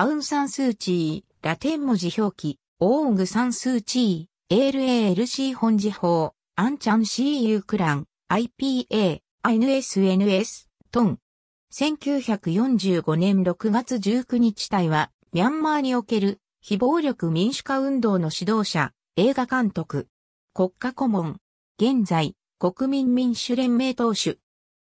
アウンサンスーチー、ラテン文字表記、オーグサンスーチー、ALALC 本字法、アンチャン CU クラン、IPA、INSNS、トン。1945年6月19日隊は、ミャンマーにおける非暴力民主化運動の指導者、映画監督、国家顧問、現在、国民民主連盟党首。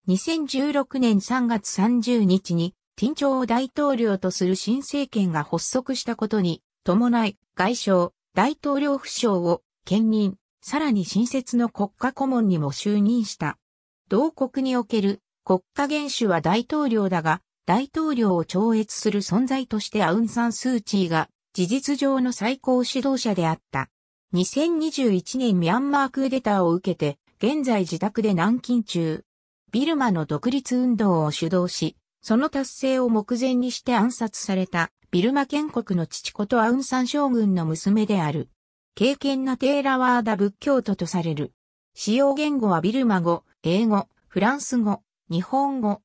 2016年3月30日に緊張を大統領とする新政権が発足したことに、伴い、外相、大統領府省を兼任、さらに新設の国家顧問にも就任した。同国における国家元首は大統領だが、大統領を超越する存在としてアウンサンスーチーが事実上の最高指導者であった。2021年ミャンマークーデターを受けて、現在自宅で軟禁中。ビルマの独立運動を主導し、その達成を目前にして暗殺されたビルマ建国の父ことアウンサン将軍の娘である。敬虔なテーラワーダ仏教徒とされる。使用言語はビルマ語、英語、フランス語、日本語。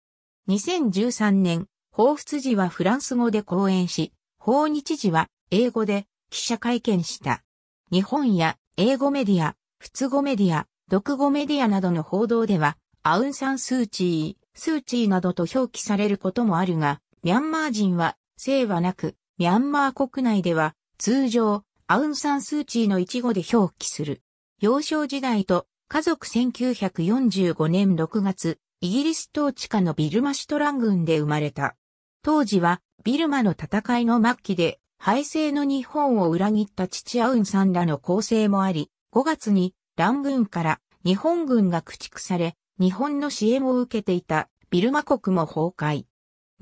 2013年、放仏時はフランス語で講演し、訪日時は英語で記者会見した。日本や英語メディア、仏語メディア、独語メディアなどの報道では、アウンサンスーチー、スーチーなどと表記されることもあるが、ミャンマー人は、姓はなく、ミャンマー国内では、通常、アウンサンスーチーの一語で表記する。幼少時代と、家族1945年6月、イギリス統治下のビルマシュトラン軍で生まれた。当時は、ビルマの戦いの末期で、敗戦の日本を裏切った父アウンさんらの構成もあり、5月に、乱軍から日本軍が駆逐され、日本の支援を受けていたビルマ国も崩壊。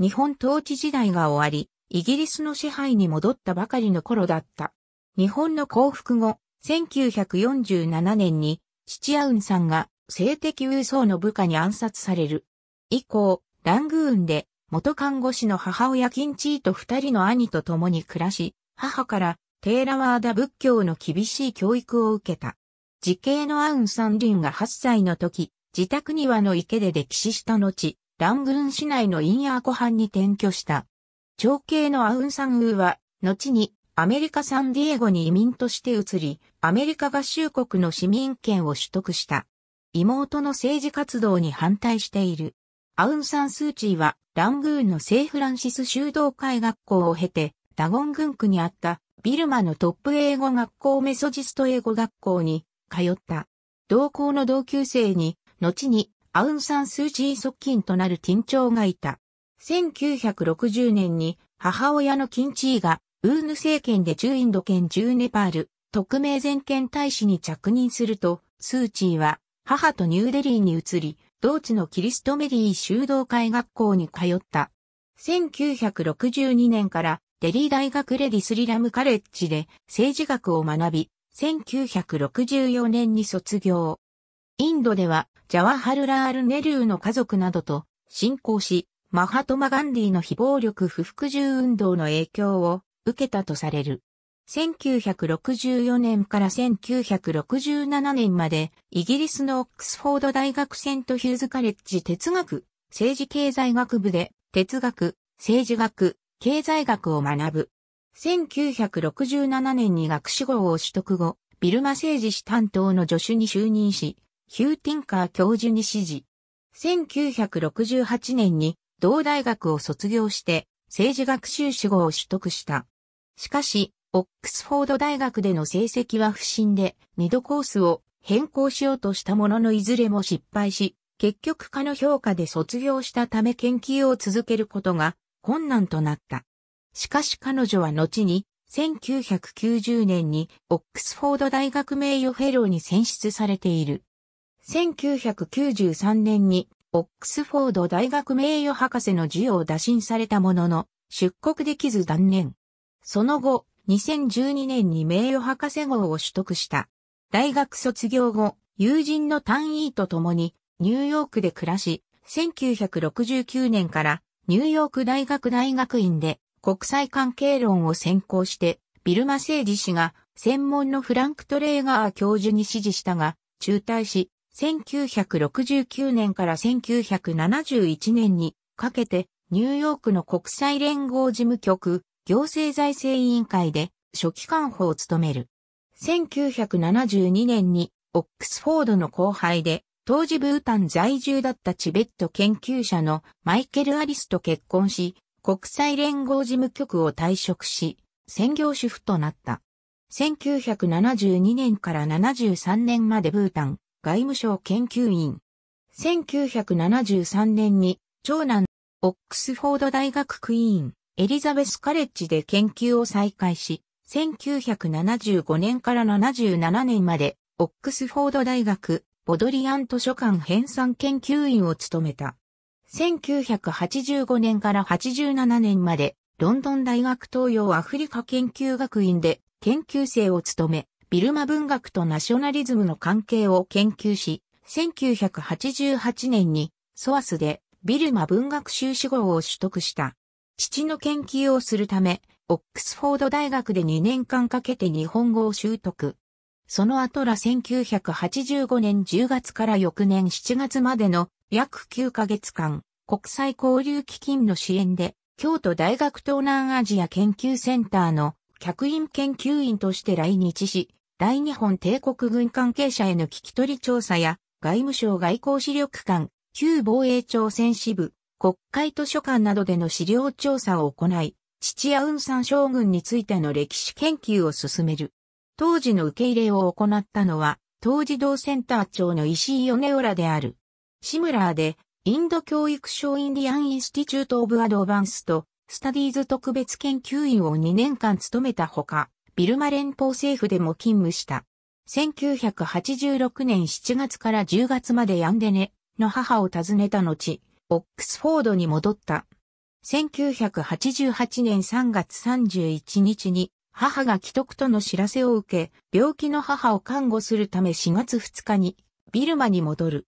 日本統治時代が終わり、イギリスの支配に戻ったばかりの頃だった。日本の降伏後、1947年に、父アウンさんが性的輸送の部下に暗殺される。以降、ラングーンで元看護師の母親キンチーと二人の兄と共に暮らし、母からテーラワーダ仏教の厳しい教育を受けた。時系のアウン・さんリンが8歳の時、自宅庭の池で歴史した後、ラングーン市内のインヤー湖畔に転居した。長兄のアウンサンウーは、後にアメリカサンディエゴに移民として移り、アメリカ合衆国の市民権を取得した。妹の政治活動に反対している。アウンサンスーチーは、ラングーンの聖フランシス修道会学校を経て、ダゴン軍区にあったビルマのトップ英語学校メソジスト英語学校に通った。同校の同級生に後にアウンサンスーチー側近となる緊張がいた。1960年に母親のキンチーがウーヌ政権で中インド圏中ネパール特命全権大使に着任すると、スーチーは母とニューデリーに移り、同地のキリストメリー修道会学校に通った。1962年からデリー大学レディスリラムカレッジで政治学を学び、1964年に卒業。インドでは、ジャワハルラール・ネルーの家族などと、信仰し、マハトマ・ガンディの非暴力不服従運動の影響を受けたとされる。1964年から1967年まで、イギリスのオックスフォード大学セントヒューズカレッジ哲学、政治経済学部で、哲学、政治学、経済学を学ぶ。1967年に学士号を取得後、ビルマ政治史担当の助手に就任し、ヒューティンカー教授に指示。1968年に同大学を卒業して政治学習士号を取得した。しかし、オックスフォード大学での成績は不振で、二度コースを変更しようとしたもののいずれも失敗し、結局科の評価で卒業したため研究を続けることが困難となった。しかし彼女は後に1990年にオックスフォード大学名誉フェローに選出されている。1993年にオックスフォード大学名誉博士の授与を打診されたものの、出国できず断念。その後、2012年に名誉博士号を取得した。大学卒業後、友人の単位と共にニューヨークで暮らし、1969年からニューヨーク大学大学院で国際関係論を専攻して、ビルマ政治氏が専門のフランク・トレーガー教授に指示したが、中退し、1969年から1971年にかけてニューヨークの国際連合事務局行政財政委員会で書記官補を務める。1972年にオックスフォードの後輩で当時ブータン在住だったチベット研究者のマイケル・アリスと結婚し国際連合事務局を退職し専業主婦となった。1972年から73年までブータン外務省研究員。1973年に、長男、オックスフォード大学クイーン、エリザベスカレッジで研究を再開し、1975年から77年まで、オックスフォード大学、ボドリアン図書館編纂研究員を務めた。1985年から87年まで、ロンドン大学東洋アフリカ研究学院で研究生を務め、ビルマ文学とナショナリズムの関係を研究し、1988年にソアスでビルマ文学修士号を取得した。父の研究をするため、オックスフォード大学で2年間かけて日本語を習得。その後ら1985年10月から翌年7月までの約9ヶ月間、国際交流基金の支援で、京都大学東南アジア研究センターの客員研究員として来日し、大日本帝国軍関係者への聞き取り調査や、外務省外交資力館、旧防衛庁戦支部、国会図書館などでの資料調査を行い、父アウンサン将軍についての歴史研究を進める。当時の受け入れを行ったのは、当時同センター長の石井米浦である。シムラーで、インド教育省インディアンインスティチュート・オブ・アドバンスと、スタディーズ特別研究員を2年間務めたほか、ビルマ連邦政府でも勤務した。1986年7月から10月までヤンデネの母を訪ねた後、オックスフォードに戻った。1988年3月31日に母が既得との知らせを受け、病気の母を看護するため4月2日にビルマに戻る。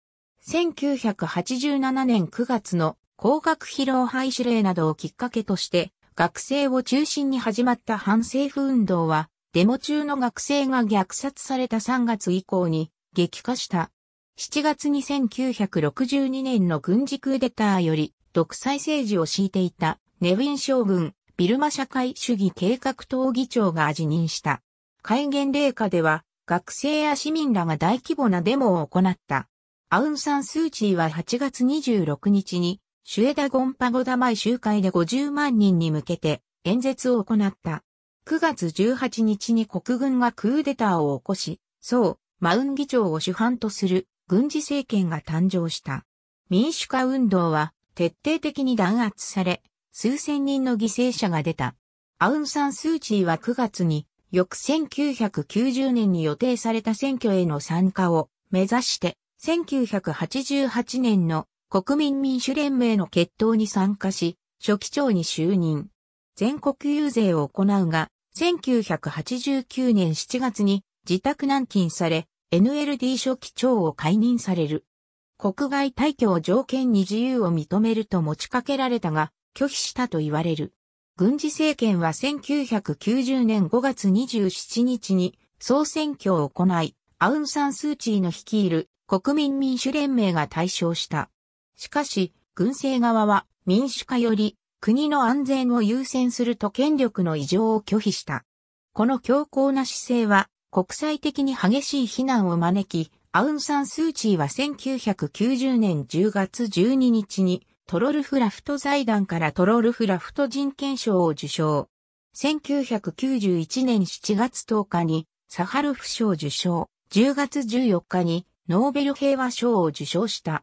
1987年9月の高額疲労廃止令などをきっかけとして学生を中心に始まった反政府運動は、デモ中の学生が虐殺された3月以降に激化した。7月に1962年の軍事クーデターより独裁政治を敷いていたネウィン将軍、ビルマ社会主義計画党議長が辞任した。戒厳令下では学生や市民らが大規模なデモを行った。アウンサンスーチーは8月26日にシュエダゴンパゴダイ集会で50万人に向けて演説を行った。9月18日に国軍がクーデターを起こし、そう、マウン議長を主犯とする軍事政権が誕生した。民主化運動は徹底的に弾圧され、数千人の犠牲者が出た。アウンサンスーチーは9月に、翌1990年に予定された選挙への参加を目指して、1988年の国民民主連盟の決闘に参加し、初期長に就任。全国遊説を行うが、1989年7月に自宅軟禁され、NLD 初期長を解任される。国外退去を条件に自由を認めると持ちかけられたが、拒否したと言われる。軍事政権は1990年5月27日に総選挙を行い、アウン・サン・スー・チーの率いる国民民主連盟が対象した。しかし、軍政側は民主化より国の安全を優先すると権力の異常を拒否した。この強硬な姿勢は国際的に激しい非難を招き、アウンサン・スー・チーは1990年10月12日にトロルフラフト財団からトロルフラフト人権賞を受賞。1991年7月10日にサハロフ賞受賞、10月14日にノーベル平和賞を受賞した。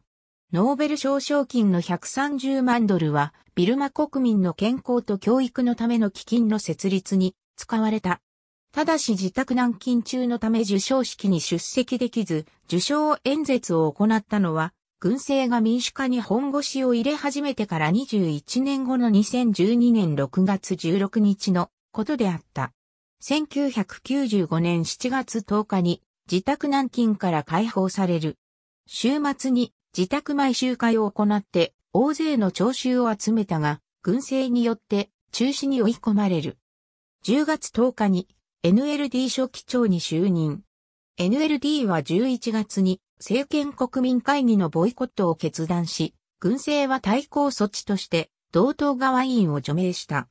ノーベル賞賞金の130万ドルは、ビルマ国民の健康と教育のための基金の設立に使われた。ただし自宅軟禁中のため受賞式に出席できず、受賞演説を行ったのは、軍政が民主化に本腰を入れ始めてから21年後の2012年6月16日のことであった。1995年7月10日に自宅軟禁から解放される。週末に自宅毎週会を行って大勢の聴衆を集めたが、軍政によって中止に追い込まれる。10月10日に NLD 書記長に就任。NLD は11月に政権国民会議のボイコットを決断し、軍政は対抗措置として同党側委員を除名した。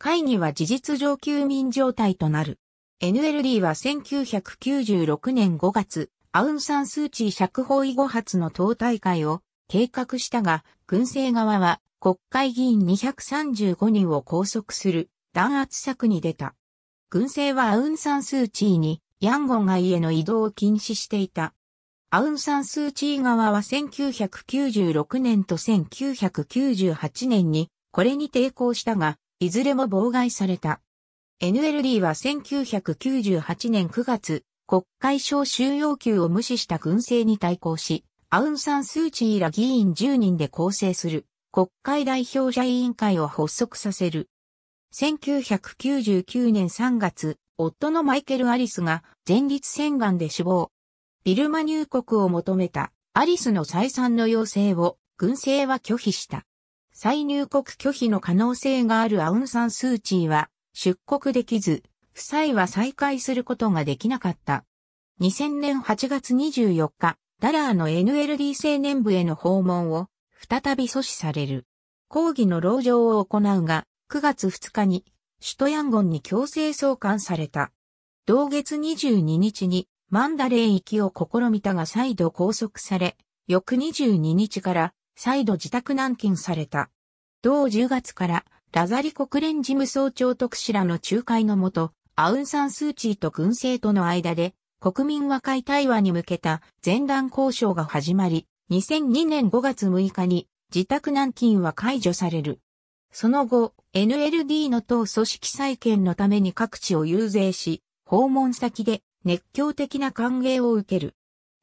会議は事実上休眠状態となる。NLD は1996年5月、アウンサンスーチー釈放以後初の党大会を計画したが、軍政側は国会議員235人を拘束する弾圧策に出た。軍政はアウンサンスーチーにヤンゴン街への移動を禁止していた。アウンサンスーチー側は1996年と1998年にこれに抵抗したが、いずれも妨害された。NLD は1998年9月、国会召集要求を無視した軍政に対抗し、アウンサンスーチーら議員10人で構成する国会代表者委員会を発足させる。1999年3月、夫のマイケル・アリスが前立腺がんで死亡。ビルマ入国を求めたアリスの再三の要請を軍政は拒否した。再入国拒否の可能性があるアウンサンスーチーは出国できず、夫妻は再会することができなかった。2000年8月24日、ダラーの NLD 青年部への訪問を再び阻止される。抗議の牢状を行うが、9月2日に首都ヤンゴンに強制送還された。同月22日にマンダレー行きを試みたが再度拘束され、翌22日から再度自宅軟禁された。同10月からラザリ国連事務総長特使らの仲介のもと、アウンサンスーチーと軍政との間で国民和解対話に向けた前段交渉が始まり、2002年5月6日に自宅軟禁は解除される。その後、NLD の党組織再建のために各地を遊説し、訪問先で熱狂的な歓迎を受ける。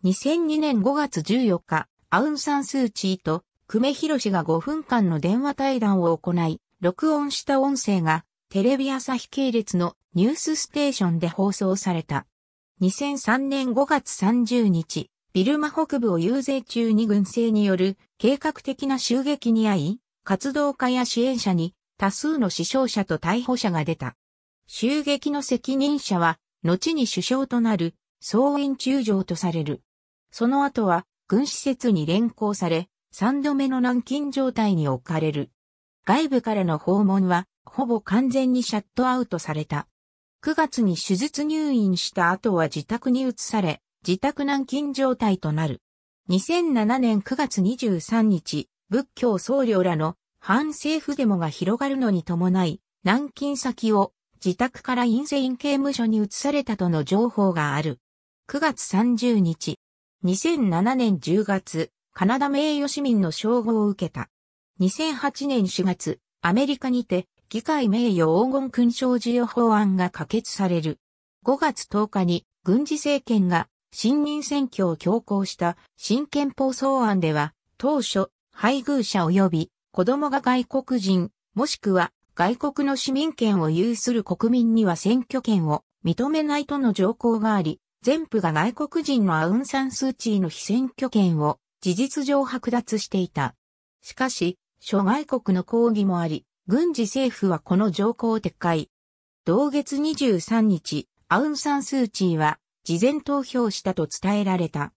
2002年5月14日、アウンサンスーチーと久米宏が5分間の電話対談を行い、録音した音声がテレビ朝日系列のニュースステーションで放送された。2003年5月30日、ビルマ北部を遊説中に軍政による計画的な襲撃に遭い、活動家や支援者に多数の死傷者と逮捕者が出た。襲撃の責任者は、後に首相となる、総員中将とされる。その後は、軍施設に連行され、三度目の軟禁状態に置かれる。外部からの訪問は、ほぼ完全にシャットアウトされた。9月に手術入院した後は自宅に移され、自宅軟禁状態となる。2007年9月23日、仏教僧侶らの反政府デモが広がるのに伴い、軟禁先を自宅から院政院刑務所に移されたとの情報がある。9月30日、2007年10月、カナダ名誉市民の称号を受けた。2008年4月、アメリカにて議会名誉黄金勲章授与法案が可決される。5月10日に軍事政権が新任選挙を強行した新憲法草案では、当初、配偶者及び子供が外国人、もしくは外国の市民権を有する国民には選挙権を認めないとの条項があり、全部が外国人のアウンサンスーチーの被選挙権を事実上剥奪していた。しかし、諸外国の抗議もあり、軍事政府はこの条項を撤回。同月23日、アウンサンスーチーは事前投票したと伝えられた。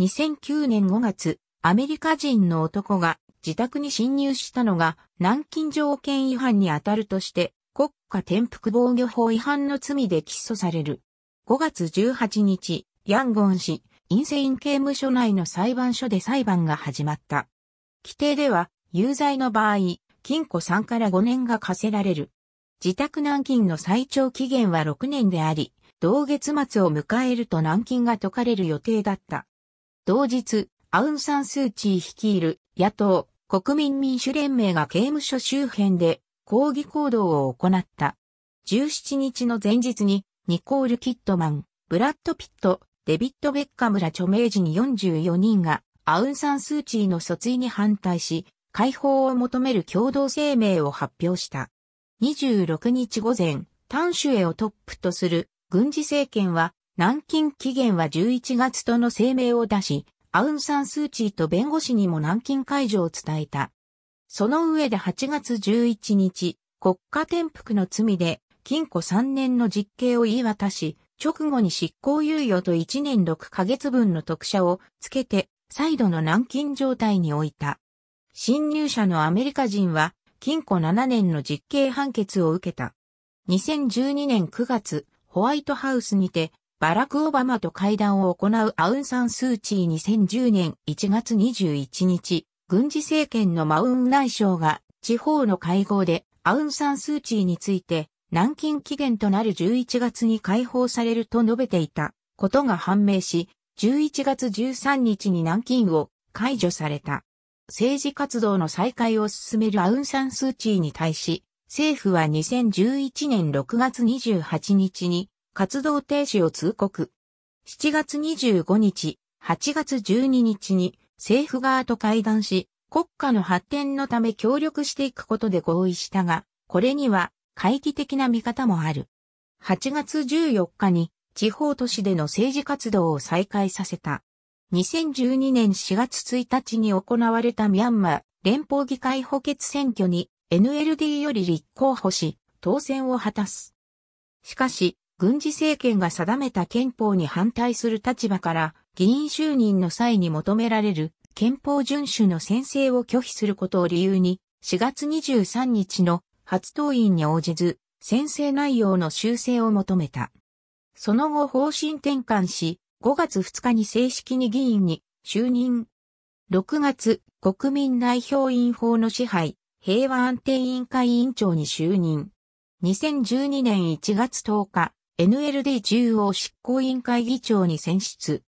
2009年5月、アメリカ人の男が自宅に侵入したのが南京条件違反に当たるとして国家転覆防御法違反の罪で起訴される。5月18日、ヤンゴン市、インセイン刑務所内の裁判所で裁判が始まった。規定では、有罪の場合、禁錮3から5年が課せられる。自宅軟禁の最長期限は6年であり、同月末を迎えると軟禁が解かれる予定だった。同日、アウン・サン・スー・チー率いる野党国民民主連盟が刑務所周辺で抗議行動を行った。17日の前日にニコール・キットマン、ブラッド・ピット、デビッド・ベッカムら著名人44人がアウン・サン・スー・チーの訴追に反対し、解放を求める共同声明を発表した。26日午前、丹州へをトップとする軍事政権は、南京期限は11月との声明を出し、アウンサンスーチーと弁護士にも南京解除を伝えた。その上で8月11日、国家転覆の罪で禁錮3年の実刑を言い渡し、直後に執行猶予と1年6ヶ月分の特赦をつけて、再度の軟禁状態に置いた。侵入者のアメリカ人は禁錮7年の実刑判決を受けた。2012年9月、ホワイトハウスにてバラク・オバマと会談を行うアウン・サン・スー・チー2010年1月21日、軍事政権のマウン内相が地方の会合でアウン・サン・スー・チーについて軟禁期限となる11月に解放されると述べていたことが判明し、11月13日に軟禁を解除された。政治活動の再開を進めるアウンサンスーチーに対し、政府は2011年6月28日に活動停止を通告。7月25日、8月12日に政府側と会談し、国家の発展のため協力していくことで合意したが、これには懐疑的な見方もある。8月14日に地方都市での政治活動を再開させた。2012年4月1日に行われたミャンマー連邦議会補欠選挙に NLD より立候補し、当選を果たす。しかし、軍事政権が定めた憲法に反対する立場から、議員就任の際に求められる憲法遵守の宣誓を拒否することを理由に、4月23日の初登院に応じず、宣誓内容の修正を求めた。その後方針転換し、5月2日に正式に議員に就任。6月、国民内表委員法の支配、平和安定委員会委員長に就任。2012年1月10日、NLD 中央執行委員会議長に選出。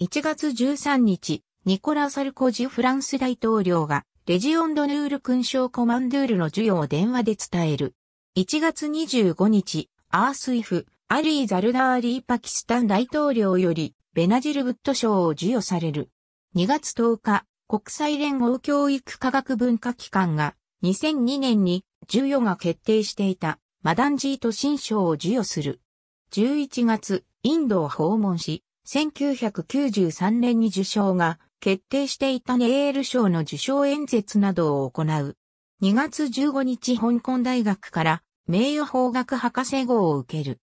1月13日、ニコラ・サルコジフランス大統領が、レジオンドヌール勲章コマンドゥールの授与を電話で伝える。1月25日、アースイフ、アリー・ザルダーリーパキスタン大統領よりベナジル・ブット賞を授与される。2月10日、国際連合教育科学文化機関が2002年に授与が決定していたマダンジート新賞を授与する。11月、インドを訪問し、1993年に受賞が決定していたネール賞の受賞演説などを行う。2月15日香港大学から名誉法学博士号を受ける。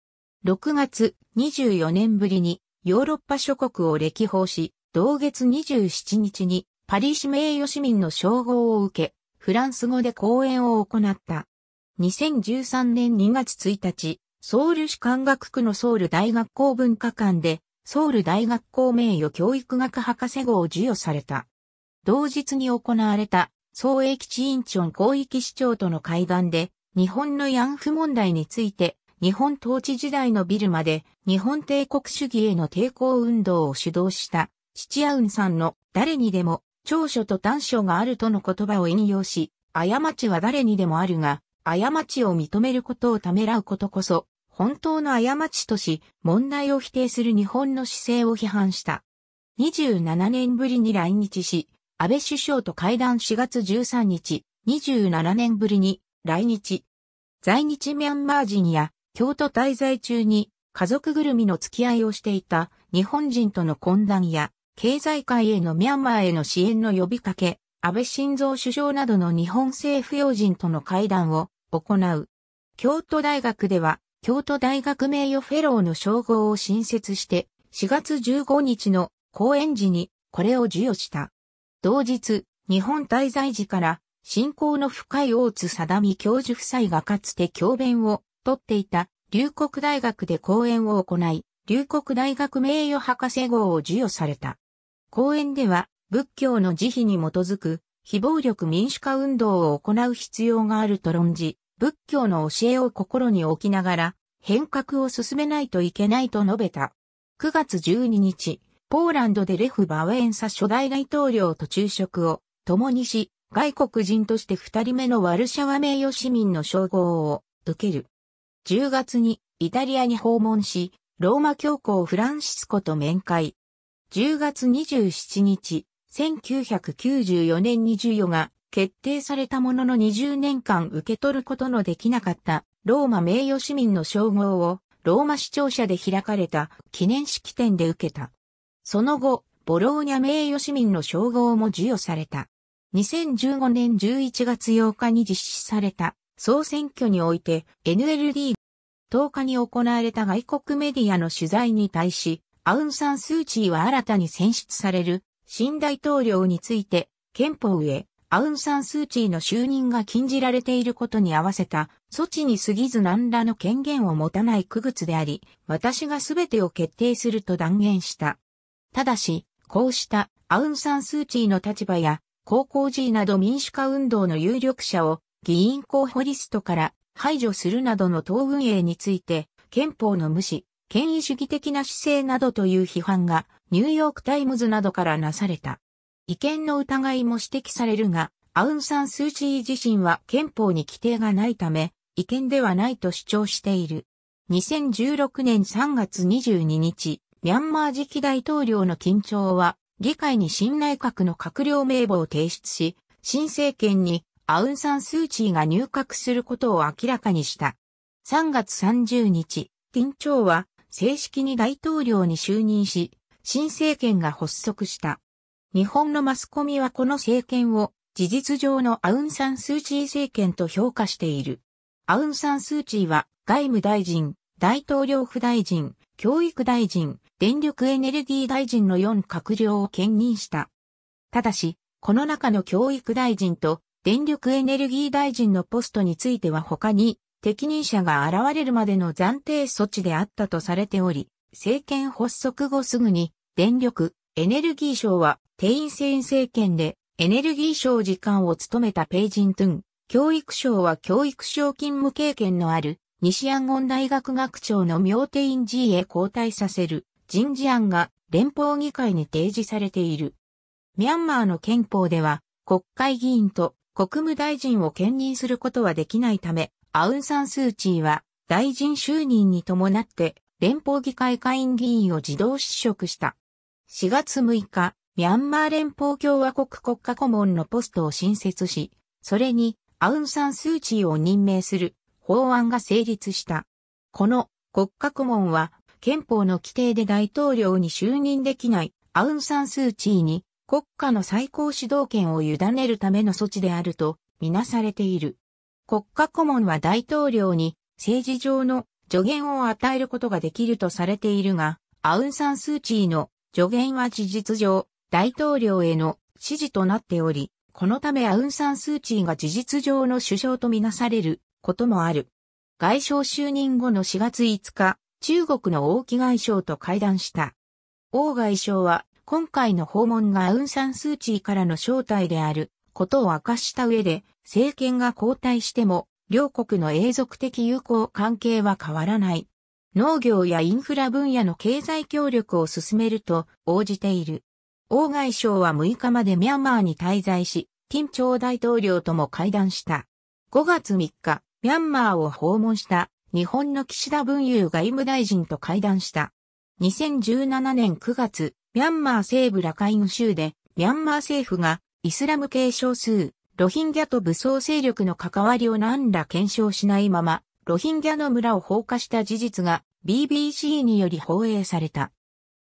6月24年ぶりにヨーロッパ諸国を歴訪し、同月27日にパリ市名誉市民の称号を受け、フランス語で講演を行った。2013年2月1日、ソウル市関学区のソウル大学校文化館で、ソウル大学校名誉教育学博士号を授与された。同日に行われた、総駅地インチョン広域市長との会談で、日本の慰安婦問題について、日本統治時代のビルマで日本帝国主義への抵抗運動を主導したシチアウンさんの誰にでも長所と短所があるとの言葉を引用し、過ちは誰にでもあるが、過ちを認めることをためらうことこそ、本当の過ちとし、問題を否定する日本の姿勢を批判した。27年ぶりに来日し、安倍首相と会談4月13日、27年ぶりに来日。在日ミャンマー人や京都滞在中に家族ぐるみの付き合いをしていた日本人との懇談や、経済界へのミャンマーへの支援の呼びかけ、安倍晋三首相などの日本政府要人との会談を行う。京都大学では、京都大学名誉フェローの称号を新設して、4月15日の講演時にこれを授与した。同日、日本滞在時から、信仰の深い大津定美教授夫妻がかつて教鞭を取っていた龍谷大学で講演を行い、龍谷大学名誉博士号を授与された。講演では、仏教の慈悲に基づく、非暴力民主化運動を行う必要があると論じ、仏教の教えを心に置きながら、変革を進めないといけないと述べた。9月12日、ポーランドでレフ・バウェンサ初代大統領と昼食を共にし、外国人として二人目のワルシャワ名誉市民の称号を受ける。10月にイタリアに訪問し、ローマ教皇フランシスコと面会。10月27日、1994年に授与が決定されたものの20年間受け取ることのできなかったローマ名誉市民の称号をローマ市庁舎で開かれた記念式典で受けた。その後、ボローニャ名誉市民の称号も授与された。2015年11月8日に実施された総選挙において NLD 10日に行われた外国メディアの取材に対し、アウンサンスーチーは新たに選出される新大統領について、憲法へアウンサンスーチーの就任が禁じられていることに合わせた措置に過ぎず何らの権限を持たない区別であり、私が全てを決定すると断言した。ただし、こうしたアウンサンスーチーの立場や高校 G など民主化運動の有力者を議員候補リストから排除するなどの党運営について、憲法の無視、権威主義的な姿勢などという批判がニューヨークタイムズなどからなされた。違憲の疑いも指摘されるが、アウンサンスーチー自身は憲法に規定がないため、違憲ではないと主張している。2016年3月22日、ミャンマー次期大統領の緊張は、議会に新内閣の閣僚名簿を提出し、新政権にアウンサンスーチーが入閣することを明らかにした。3月30日、ティンチョウは正式に大統領に就任し、新政権が発足した。日本のマスコミはこの政権を事実上のアウンサンスーチー政権と評価している。アウンサンスーチーは外務大臣、大統領府大臣、教育大臣、電力エネルギー大臣の4閣僚を兼任した。ただし、この中の教育大臣と電力エネルギー大臣のポストについては他に適任者が現れるまでの暫定措置であったとされており、政権発足後すぐに電力、エネルギー省は定員制政権でエネルギー省次官を務めたペイジントゥン、教育省は教育省勤務経験のある西安言大学学長の明定院 G へ交代させる人事案が連邦議会に提示されている。ミャンマーの憲法では国会議員と国務大臣を兼任することはできないため、アウンサンスーチーは大臣就任に伴って連邦議会下院議員を自動失職した。4月6日、ミャンマー連邦共和国国家顧問のポストを新設し、それにアウンサンスーチーを任命する法案が成立した。この国家顧問は憲法の規定で大統領に就任できないアウンサンスーチーに国家の最高指導権を委ねるための措置であるとみなされている。国家顧問は大統領に政治上の助言を与えることができるとされているが、アウンサンスーチーの助言は事実上大統領への指示となっており、このためアウンサンスーチーが事実上の首相とみなされることもある。外相就任後の4月5日、中国の王毅外相と会談した。王外相は今回の訪問がアウンサンスーチーからの招待であることを明かした上で、政権が交代しても、両国の永続的友好関係は変わらない。農業やインフラ分野の経済協力を進めると応じている。王外相は6日までミャンマーに滞在し、ティン朝大統領とも会談した。5月3日、ミャンマーを訪問した日本の岸田文雄外務大臣と会談した。2017年9月、ミャンマー西部ラカイン州で、ミャンマー政府が、イスラム系少数、ロヒンギャと武装勢力の関わりを何ら検証しないまま、ロヒンギャの村を放火した事実が BBC により放映された。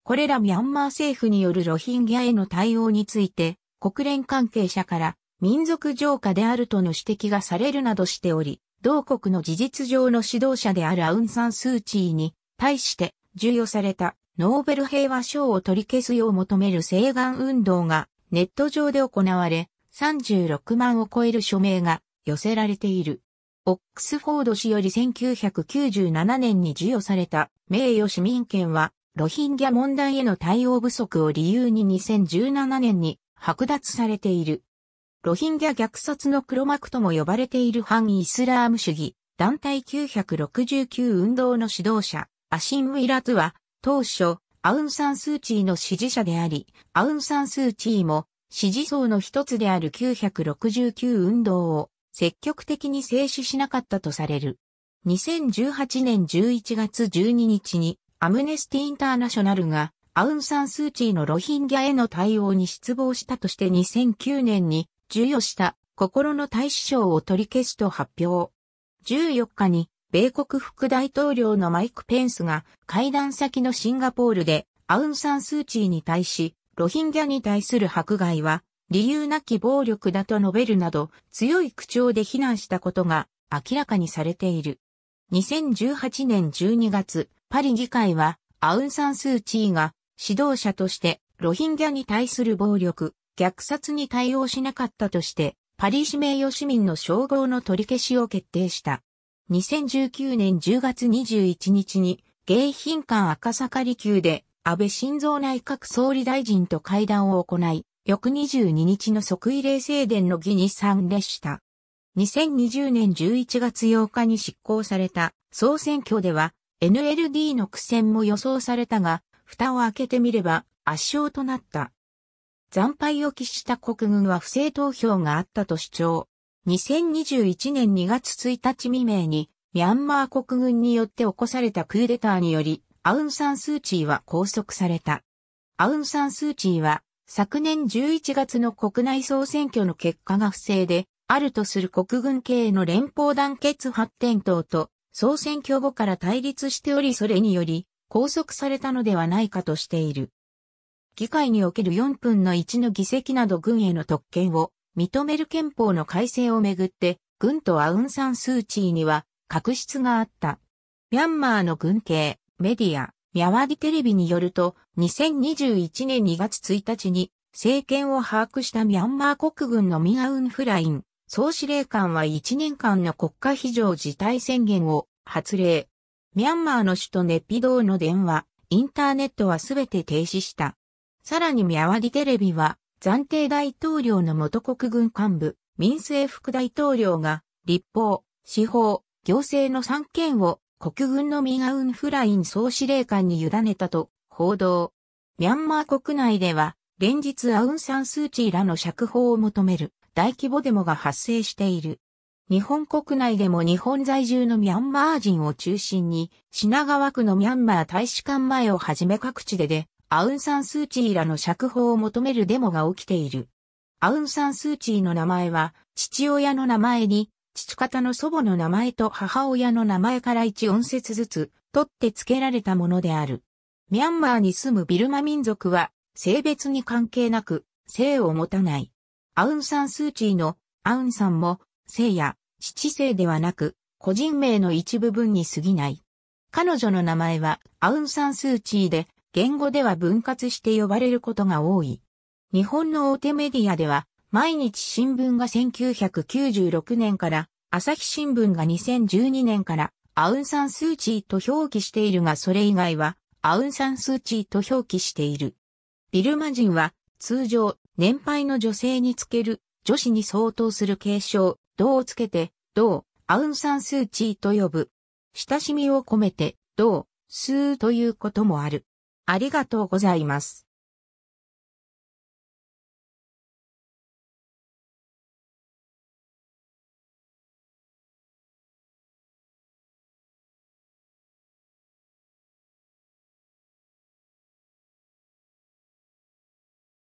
これらミャンマー政府によるロヒンギャへの対応について、国連関係者から民族浄化であるとの指摘がされるなどしており、同国の事実上の指導者であるアウンサンスーチーに対して授与されたノーベル平和賞を取り消すよう求める請願運動がネット上で行われ、36万を超える署名が寄せられている。オックスフォード氏より1997年に授与された名誉市民権は、ロヒンギャ問題への対応不足を理由に2017年に剥奪されている。ロヒンギャ虐殺の黒幕とも呼ばれている反イスラーム主義団体969運動の指導者、アシン・ウィラズは当初、アウンサンスーチーの支持者であり、アウンサンスーチーも支持層の一つである969運動を積極的に制止しなかったとされる。2018年11月12日にアムネスティ・インターナショナルがアウンサンスーチーのロヒンギャへの対応に失望したとして2009年に授与した心の大使賞を取り消すと発表。14日に米国副大統領のマイク・ペンスが会談先のシンガポールでアウン・サン・スー・チーに対し、ロヒンギャに対する迫害は理由なき暴力だと述べるなど強い口調で非難したことが明らかにされている。2018年12月、パリ議会はアウン・サン・スー・チーが指導者としてロヒンギャに対する暴力、虐殺に対応しなかったとして、パリ市名誉市民の称号の取り消しを決定した。2019年10月21日に、迎賓館赤坂離宮で安倍晋三内閣総理大臣と会談を行い、翌22日の即位礼正殿の儀に参列した。2020年11月8日に執行された総選挙では NLD の苦戦も予想されたが、蓋を開けてみれば圧勝となった。惨敗を喫した国軍は不正投票があったと主張。2021年2月1日未明に、ミャンマー国軍によって起こされたクーデターにより、アウン・サン・スー・チーは拘束された。アウン・サン・スー・チーは、昨年11月の国内総選挙の結果が不正で、あるとする国軍系の連邦団結発展党と、総選挙後から対立しており、それにより、拘束されたのではないかとしている。議会における4分の1の議席など軍への特権を認める憲法の改正をめぐって、軍とアウンサンスーチーには、確執があった。ミャンマーの軍系、メディア、ミャワディテレビによると、2021年2月1日に、政権を把握したミャンマー国軍のミアウンフライン、総司令官は1年間の国家非常事態宣言を発令。ミャンマーの首都ネピドーの電話、インターネットはすべて停止した。さらにミャワディテレビは暫定大統領の元国軍幹部、民政副大統領が、立法、司法、行政の三権を国軍のミガウンフライン総司令官に委ねたと報道。ミャンマー国内では連日アウンサンスーチーらの釈放を求める大規模デモが発生している。日本国内でも日本在住のミャンマー人を中心に品川区のミャンマー大使館前をはじめ各地ででアウンサンスーチーらの釈放を求めるデモが起きている。アウンサンスーチーの名前は、父親の名前に、父方の祖母の名前と母親の名前から一音節ずつ、取って付けられたものである。ミャンマーに住むビルマ民族は、性別に関係なく、性を持たない。アウンサンスーチーの、アウンさんも、性や、父性ではなく、個人名の一部分に過ぎない。彼女の名前は、アウンサンスーチーで、言語では分割して呼ばれることが多い。日本の大手メディアでは、毎日新聞が1996年から、朝日新聞が2012年から、アウンサンスーチーと表記しているがそれ以外は、アウンサンスーチーと表記している。ビルマ人は、通常、年配の女性につける、女子に相当する継承、銅をつけて、銅、アウンサンスーチーと呼ぶ。親しみを込めて、銅、スーということもある。ありがとうございます。